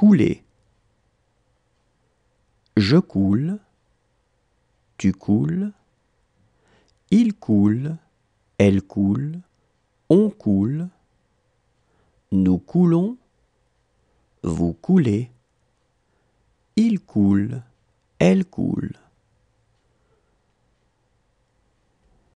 Couler. Je coule. Tu coules. Il coule. Elle coule. On coule. Nous coulons. Vous coulez. Il coule. Elle coule.